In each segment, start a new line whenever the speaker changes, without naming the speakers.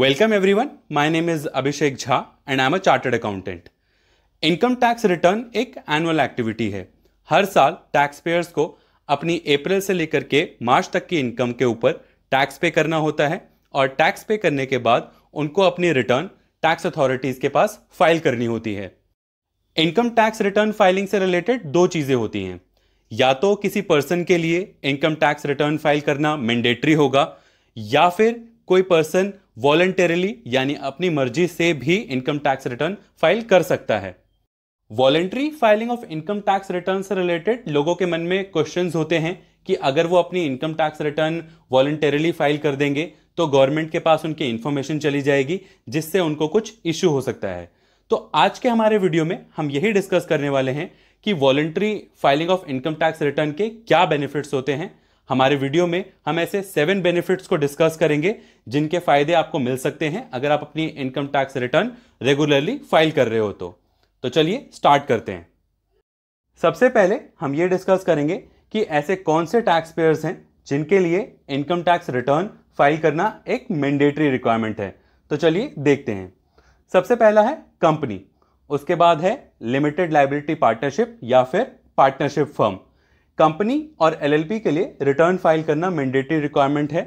Welcome one my name is Abhishek Jha and I am a chartered accountant income tax return एक annual activity है हर साल tax payers को अपनी अप्रैल से लेकर के मार्च तक की इनकम के ऊपर टैक्स पे करना होता है और टैक्स पे करने के बाद उनको अपनी रिटर्न टैक्स अथॉरिटीज के पास फाइल करनी होती है इनकम टैक्स रिटर्न फाइलिंग से रिलेटेड दो चीज़ें होती हैं या तो किसी पर्सन के लिए इनकम टैक्स रिटर्न फाइल करना मैंडेटरी होगा या फिर कोई पर्सन वॉलेंटरिली यानी अपनी मर्जी से भी इनकम टैक्स रिटर्न फाइल कर सकता है voluntary filing of income tax return से रिलेटेड लोगों के मन में क्वेश्चन होते हैं कि अगर वो अपनी income tax return voluntarily file कर देंगे तो गवर्नमेंट के पास उनकी इन्फॉर्मेशन चली जाएगी जिससे उनको कुछ इश्यू हो सकता है तो आज के हमारे वीडियो में हम यही डिस्कस करने वाले हैं कि voluntary filing of income tax return के क्या बेनिफिट्स होते हैं हमारे वीडियो में हम ऐसे सेवन बेनिफिट्स को डिस्कस करेंगे जिनके फायदे आपको मिल सकते हैं अगर आप अपनी income tax return regularly file कर रहे हो तो, तो चलिए स्टार्ट करते हैं सबसे पहले हम ये डिस्कस करेंगे कि ऐसे कौन से टैक्स पेयर्स हैं जिनके लिए इनकम टैक्स रिटर्न फाइल करना एक मैंडेटरी रिक्वायरमेंट है तो चलिए देखते हैं सबसे पहला है कंपनी उसके बाद है लिमिटेड लाइबिलिटी पार्टनरशिप या फिर पार्टनरशिप फर्म कंपनी और एलएलपी के लिए रिटर्न फाइल करना मैंडेटरी रिक्वायरमेंट है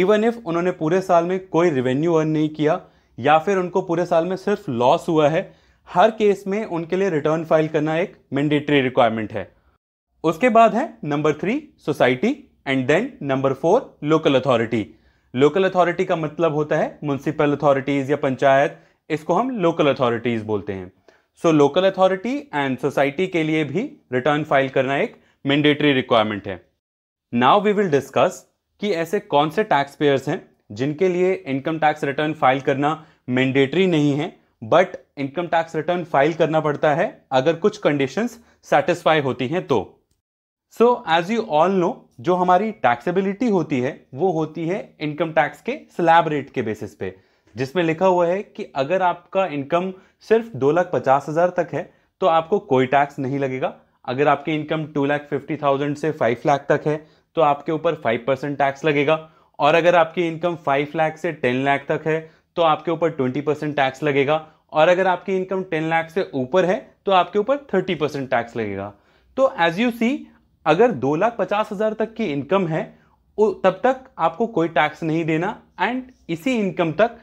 इवन इफ उन्होंने पूरे साल में कोई रेवेन्यू अर्न नहीं किया या फिर उनको पूरे साल में सिर्फ लॉस हुआ है हर केस में उनके लिए रिटर्न फाइल करना एक मैंडेटरी रिक्वायरमेंट है उसके बाद है number three society and then number four local authority local authority का मतलब होता है म्यूनसिपल अथॉरिटीज़ या पंचायत इसको हम लोकल अथॉरिटीज़ बोलते हैं so local authority and society के लिए भी रिटर्न फाइल करना एक मैंडेटरी रिक्वायरमेंट है नाउ वी विल डिस्कस कि ऐसे कौन से टैक्स पेयर्स हैं जिनके लिए इनकम टैक्स रिटर्न फाइल करना मैंडेटरी नहीं है but income tax return file करना पड़ता है अगर कुछ कंडीशंस सेटिस्फाई होती हैं तो so as you all know जो हमारी टैक्सेबिलिटी होती है वो होती है इनकम टैक्स के स्लैब रेट के बेसिस पे जिसमें लिखा हुआ है कि अगर आपका इनकम सिर्फ दो लाख पचास हज़ार तक है तो आपको कोई टैक्स नहीं लगेगा अगर आपकी income two lakh fifty thousand से फाइव लाख तक है तो आपके ऊपर फाइव परसेंट टैक्स लगेगा और अगर आपकी इनकम फाइव लाख से टेन लाख तक है तो आपके ऊपर ट्वेंटी परसेंट टैक्स लगेगा और अगर आपकी इनकम टेन लाख से ऊपर है तो आपके ऊपर थर्टी परसेंट टैक्स लगेगा तो एज यू सी अगर दो लाख पचास हज़ार तक की इनकम है तब तक आपको कोई टैक्स नहीं देना एंड इसी इनकम तक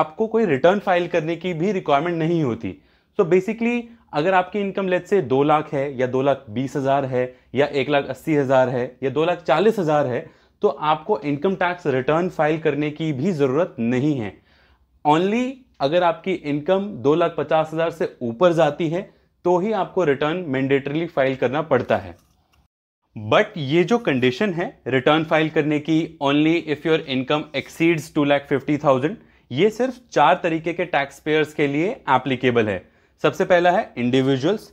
आपको कोई रिटर्न फाइल करने की भी रिक्वायरमेंट नहीं होती सो तो बेसिकली अगर आपकी इनकम लेट से दो लाख है या दो लाख बीस हज़ार है या एक लाख अस्सी हज़ार है या दो लाख चालीस हज़ार है तो आपको इनकम टैक्स रिटर्न फाइल करने की भी ज़रूरत नहीं है ओनली अगर आपकी इनकम दो लाख पचास हज़ार से ऊपर जाती है तो ही आपको रिटर्न मैंडेटरली फाइल करना पड़ता है बट ये जो कंडीशन है रिटर्न फाइल करने की only if your income exceeds two lakh fifty thousand ये सिर्फ चार तरीके के टैक्स पेयर्स के लिए एप्लीकेबल है सबसे पहला है इंडिविजुअल्स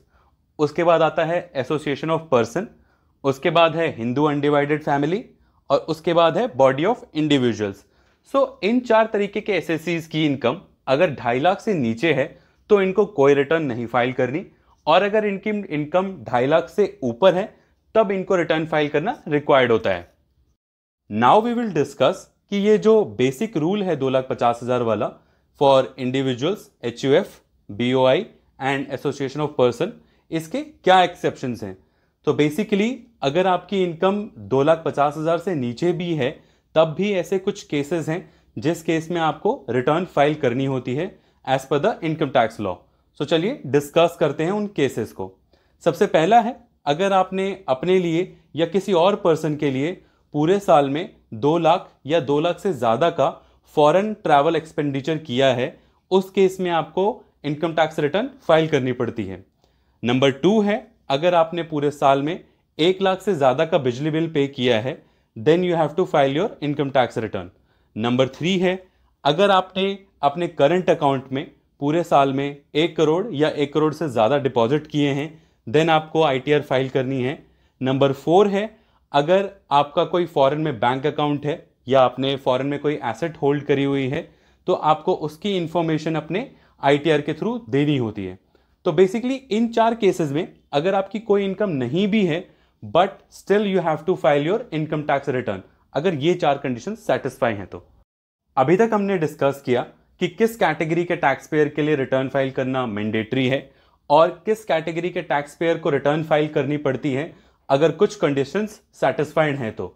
उसके बाद आता है एसोसिएशन ऑफ पर्सन उसके बाद है हिंदू अनडिवाइडेड फैमिली और उसके बाद है बॉडी ऑफ इंडिविजुअल्स सो इन चार तरीके के एस की इनकम अगर ढाई लाख से नीचे है तो इनको कोई रिटर्न नहीं फाइल करनी और अगर इनकी इनकम ढाई लाख से ऊपर है तब इनको रिटर्न फाइल करना रिक्वायर्ड होता है नाउ वी विल डिस्कस कि ये जो बेसिक रूल है दो लाख पचास हज़ार वाला for individuals H U F B O I and association of person इसके क्या एक्सेप्शन हैं तो बेसिकली अगर आपकी इनकम दो लाख पचास हज़ार से नीचे भी है तब भी ऐसे कुछ केसेस हैं जिस केस में आपको रिटर्न फाइल करनी होती है as per the income tax law so चलिए डिस्कस करते हैं उन केसेस को सबसे पहला है अगर आपने अपने लिए या किसी और पर्सन के लिए पूरे साल में दो लाख या दो लाख से ज़्यादा का फॉरेन ट्रैवल एक्सपेंडिचर किया है उस केस में आपको इनकम टैक्स रिटर्न फाइल करनी पड़ती है नंबर टू है अगर आपने पूरे साल में एक लाख से ज़्यादा का बिजली बिल पे किया है then you have to file your income tax return number three है अगर आपने अपने करंट अकाउंट में पूरे साल में एक करोड़ या एक करोड़ से ज़्यादा डिपॉजिट किए हैं देन आपको आई फाइल करनी है नंबर फोर है अगर आपका कोई फॉरेन में बैंक अकाउंट है या आपने फॉरेन में कोई एसेट होल्ड करी हुई है तो आपको उसकी इन्फॉर्मेशन अपने आई के थ्रू देनी होती है तो बेसिकली इन चार केसेस में अगर आपकी कोई इनकम नहीं भी है but still you have to file your income tax return अगर ये चार कंडीशन सेटिस्फाई हैं तो अभी तक हमने डिस्कस किया कि किस कैटेगरी के टैक्स पेयर के लिए रिटर्न फाइल करना मैंडेटरी है और किस कैटेगरी के टैक्स पेयर को रिटर्न फाइल करनी पड़ती है अगर कुछ कंडीशंस सेटिस्फाइड हैं तो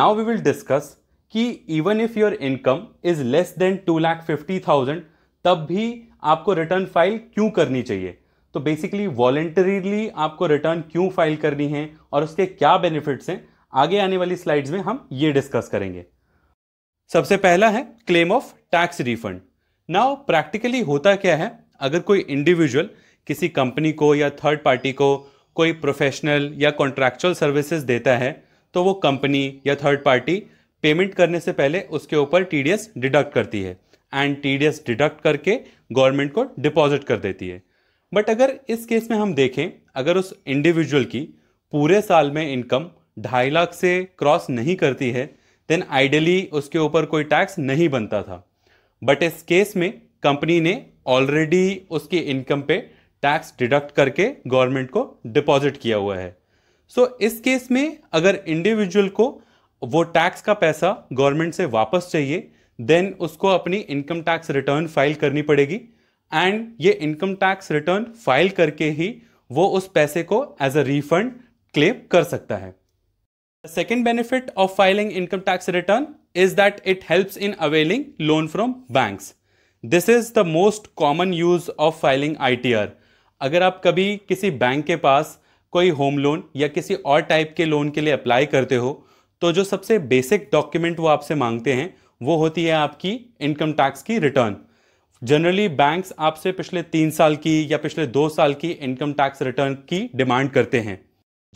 नाउ वी विल डिस्कस कि even if your income is less than two lakh fifty thousand तब भी आपको रिटर्न फाइल क्यों करनी चाहिए तो बेसिकली वॉलेंटरीली आपको रिटर्न क्यों फाइल करनी है और उसके क्या बेनिफिट्स हैं आगे आने वाली स्लाइड्स में हम ये डिस्कस करेंगे सबसे पहला है claim of tax refund now practically होता क्या है अगर कोई इंडिविजुअल किसी कंपनी को या थर्ड पार्टी को कोई प्रोफेशनल या कॉन्ट्रैक्चुअल सर्विसेज देता है तो वो कंपनी या थर्ड पार्टी पेमेंट करने से पहले उसके ऊपर टी डिडक्ट करती है एंड टी डिडक्ट करके गवर्नमेंट को डिपॉजिट कर देती है बट अगर इस केस में हम देखें अगर उस इंडिविजुअल की पूरे साल में इनकम ढाई लाख से क्रॉस नहीं करती है देन आइडियली उसके ऊपर कोई टैक्स नहीं बनता था बट इस केस में कंपनी ने ऑलरेडी उसकी इनकम पे टैक्स डिडक्ट करके गवर्नमेंट को डिपॉजिट किया हुआ है सो so, इस केस में अगर इंडिविजुअल को वो टैक्स का पैसा गवर्नमेंट से वापस चाहिए देन उसको अपनी इनकम टैक्स रिटर्न फाइल करनी पड़ेगी एंड ये इनकम टैक्स रिटर्न फाइल करके ही वो उस पैसे को एज अ रिफंड क्लेम कर सकता है second benefit of filing income tax return is that it helps in availing loan from banks this is the most common use of filing I अगर आप कभी किसी बैंक के पास कोई होम लोन या किसी और टाइप के लोन के लिए अप्लाई करते हो तो जो सबसे बेसिक डॉक्यूमेंट वो आपसे मांगते हैं वो होती है आपकी इनकम टैक्स की रिटर्न जनरली बैंक्स आपसे पिछले तीन साल की या पिछले दो साल की इनकम टैक्स रिटर्न की डिमांड करते हैं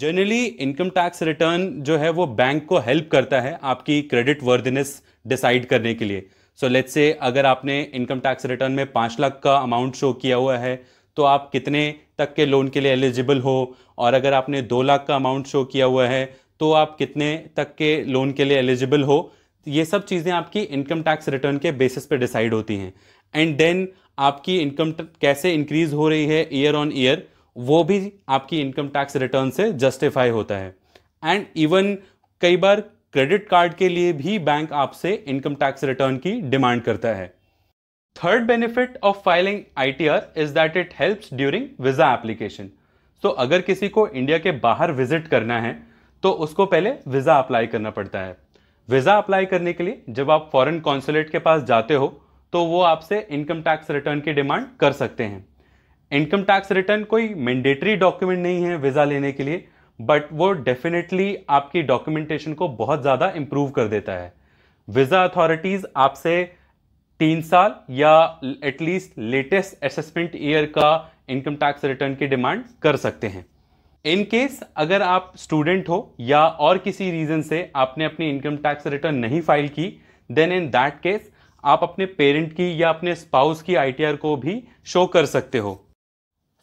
जनरली इनकम टैक्स रिटर्न जो है वो बैंक को हेल्प करता है आपकी क्रेडिट वर्दिनेस डिसाइड करने के लिए सो लेट से अगर आपने इनकम टैक्स रिटर्न में पाँच लाख का अमाउंट शो किया हुआ है तो आप कितने तक के लोन के लिए एलिजिबल हो और अगर आपने दो लाख का अमाउंट शो किया हुआ है तो आप कितने तक के लोन के लिए एलिजिबल हो ये सब चीज़ें आपकी इनकम टैक्स रिटर्न के बेसिस पे डिसाइड होती हैं एंड देन आपकी इनकम कैसे इंक्रीज हो रही है ईयर ऑन ईयर वो भी आपकी इनकम टैक्स रिटर्न से जस्टिफाई होता है एंड इवन कई बार क्रेडिट कार्ड के लिए भी बैंक आपसे इनकम टैक्स रिटर्न की डिमांड करता है third benefit of filing I T R is that it helps during visa application तो अगर किसी को इंडिया के बाहर विजिट करना है तो उसको पहले वीज़ा अप्लाई करना पड़ता है वीज़ा अप्लाई करने के लिए जब आप फॉरेन कॉन्सुलेट के पास जाते हो तो वो आपसे इनकम टैक्स रिटर्न की डिमांड कर सकते हैं इनकम टैक्स रिटर्न कोई मैंडेटरी डॉक्यूमेंट नहीं है वीज़ा लेने के लिए बट वो डेफिनेटली आपकी डॉक्यूमेंटेशन को बहुत ज़्यादा इम्प्रूव कर देता है वीज़ा अथॉरिटीज़ आपसे तीन साल या एटलीस्ट लेटेस्ट असेसमेंट ईयर का इनकम टैक्स रिटर्न की डिमांड कर सकते हैं इन केस अगर आप स्टूडेंट हो या और किसी रीज़न से आपने अपनी इनकम टैक्स रिटर्न नहीं फाइल की देन इन दैट केस आप अपने पेरेंट की या अपने स्पाउस की आईटीआर को भी शो कर सकते हो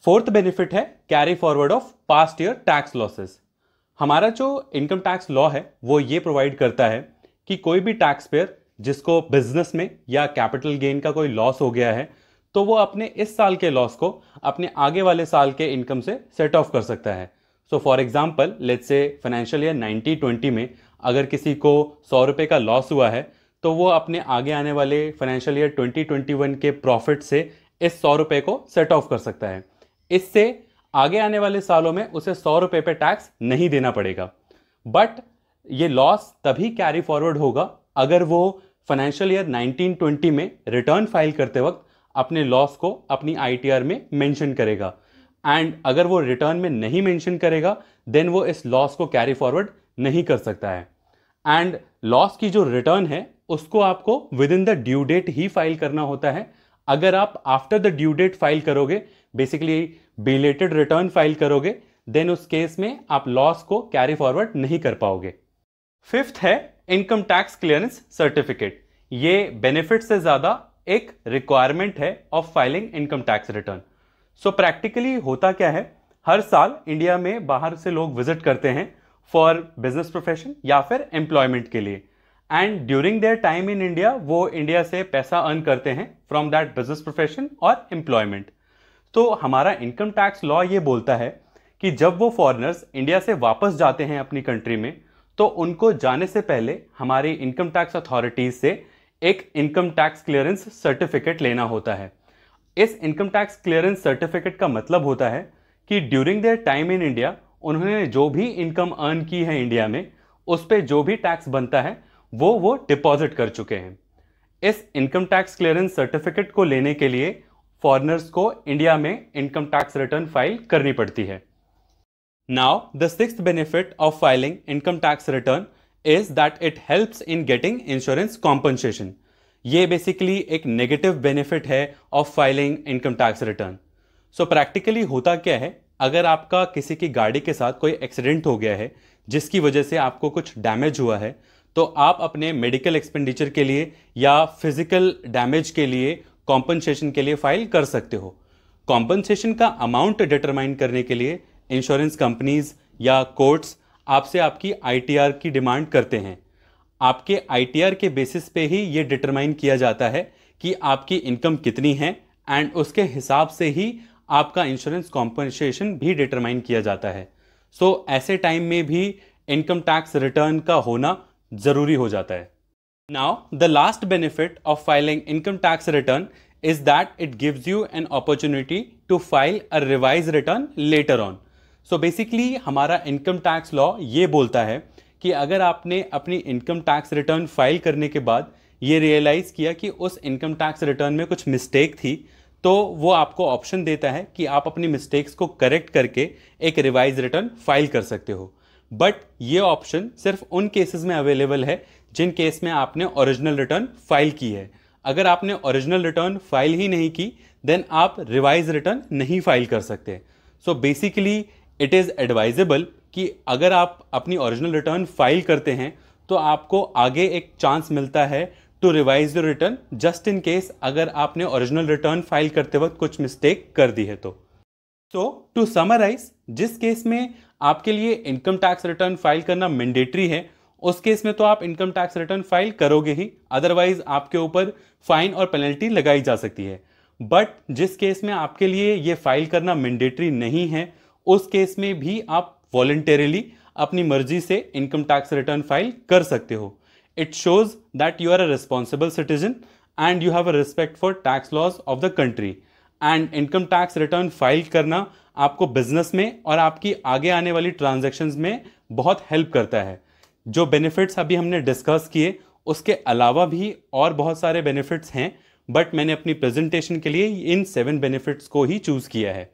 फोर्थ बेनिफिट है carry forward of past year tax losses हमारा जो इनकम टैक्स लॉ है वो ये प्रोवाइड करता है कि कोई भी टैक्स पेयर जिसको बिजनेस में या कैपिटल गेन का कोई लॉस हो गया है तो वो अपने इस साल के लॉस को अपने आगे वाले साल के इनकम से सेट ऑफ कर सकता है so for example let's say financial year 90 twenty में अगर किसी को सौ रुपये का लॉस हुआ है तो वो अपने आगे आने वाले financial year twenty twenty one के प्रॉफिट से इस सौ रुपये को सेट ऑफ कर सकता है इससे आगे आने वाले सालों में उसे सौ रुपये पर टैक्स नहीं देना पड़ेगा बट ये लॉस तभी कैरी फॉरवर्ड होगा अगर वो फाइनेंशियल ईयर 1920 में रिटर्न फाइल करते वक्त अपने लॉस को अपनी आईटीआर में मेंशन करेगा एंड अगर वो रिटर्न में नहीं मेंशन करेगा देन वो इस लॉस को कैरी फॉरवर्ड नहीं कर सकता है एंड लॉस की जो रिटर्न है उसको आपको within the due date ही फाइल करना होता है अगर आप after the due date file करोगे बेसिकली बिलेटेड रिटर्न फाइल करोगे देन उस केस में आप लॉस को कैरी फॉरवर्ड नहीं कर पाओगे फिफ्थ है इनकम टैक्स क्लियरेंस सर्टिफिकेट ये बेनिफिट से ज़्यादा एक रिक्वायरमेंट है of filing income tax return so so practically होता क्या है हर साल इंडिया में बाहर से लोग विजिट करते हैं फॉर बिजनेस प्रोफेशन या फिर एम्प्लॉयमेंट के लिए and during their time in India वो इंडिया से पैसा अर्न करते हैं फ्रॉम दैट बिजनेस प्रोफेशन और एम्प्लॉयमेंट तो हमारा इनकम टैक्स लॉ ये बोलता है कि जब वो फॉरनर्स इंडिया से वापस जाते हैं अपनी कंट्री में तो उनको जाने से पहले हमारी इनकम टैक्स अथॉरिटीज़ से एक इनकम टैक्स क्लियरेंस सर्टिफिकेट लेना होता है इस इनकम टैक्स क्लियरेंस सर्टिफिकेट का मतलब होता है कि during their time in India उन्होंने जो भी इनकम अर्न की है इंडिया में उस पर जो भी टैक्स बनता है वो वो डिपॉजिट कर चुके हैं इस इनकम टैक्स क्लियरेंस सर्टिफिकेट को लेने के लिए फॉरनर्स को इंडिया में इनकम टैक्स रिटर्न फाइल करनी पड़ती है now the six benefit of filing income tax return is that it helps in getting insurance compensation ये बेसिकली एक नेगेटिव बेनिफिट है of filing income tax return so practically होता क्या है अगर आपका किसी की गाड़ी के साथ कोई एक्सीडेंट हो गया है जिसकी वजह से आपको कुछ डैमेज हुआ है तो आप अपने मेडिकल एक्सपेंडिचर के लिए या फिजिकल डैमेज के लिए कॉम्पनसेशन के लिए फाइल कर सकते हो कॉम्पनसेशन का अमाउंट डिटरमाइन करने के लिए इंश्योरेंस कंपनीज या कोर्ट्स आपसे आपकी आईटीआर की डिमांड करते हैं आपके आई के बेसिस पे ही ये डिटरमाइन किया जाता है कि आपकी इनकम कितनी है एंड उसके हिसाब से ही आपका इंश्योरेंस कॉम्पनसेशन भी डिटरमाइन किया जाता है सो so, ऐसे टाइम में भी इनकम टैक्स रिटर्न का होना ज़रूरी हो जाता है now the last benefit of filing income tax return is that it gives you an opportunity to file a revise return later on so basically हमारा इनकम टैक्स लॉ ये बोलता है कि अगर आपने अपनी इनकम टैक्स रिटर्न फाइल करने के बाद ये रियलाइज़ किया कि उस इनकम टैक्स रिटर्न में कुछ मिस्टेक थी तो वो आपको ऑप्शन देता है कि आप अपनी मिस्टेक्स को करेक्ट करके एक रिवाइज रिटर्न फाइल कर सकते हो बट ये ऑप्शन सिर्फ उन केसेस में अवेलेबल है जिन केस में आपने ओरिजिनल रिटर्न फाइल की है अगर आपने ओरिजिनल रिटर्न फाइल ही नहीं की देन आप रिवाइज रिटर्न नहीं फाइल कर सकते so basically it is advisable कि अगर आप अपनी ओरिजिनल रिटर्न फाइल करते हैं तो आपको आगे एक चांस मिलता है to revise your return just in case अगर आपने ओरिजिनल रिटर्न फाइल करते वक्त कुछ मिस्टेक कर दी है तो सो टू समराइज जिस केस में आपके लिए इनकम टैक्स रिटर्न फाइल करना मैंडेटरी है उस केस में तो आप इनकम टैक्स रिटर्न फाइल करोगे ही अदरवाइज आपके ऊपर फाइन और पेनल्टी लगाई जा सकती है बट जिस केस में आपके लिए ये फाइल करना मैंडेटरी नहीं है उस केस में भी आप वॉलेंटेरिली अपनी मर्जी से इनकम टैक्स रिटर्न फाइल कर सकते हो it shows that you are a responsible citizen and you have a respect for tax laws of the country and income tax return file करना आपको बिजनेस में और आपकी आगे आने वाली ट्रांजेक्शन में बहुत हेल्प करता है जो बेनिफिट्स अभी हमने डिस्कस किए उसके अलावा भी और बहुत सारे बेनिफिट्स हैं बट मैंने अपनी प्रेजेंटेशन के लिए इन सेवन बेनिफिट्स को ही चूज़ किया है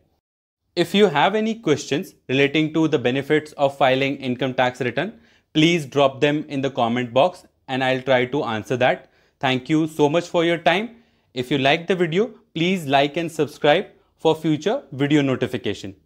If you have any questions relating to the benefits of filing income tax return, please drop them in the comment box and I'll try to answer that. Thank you so much for your time. If you like the video, please like and subscribe for future video notification.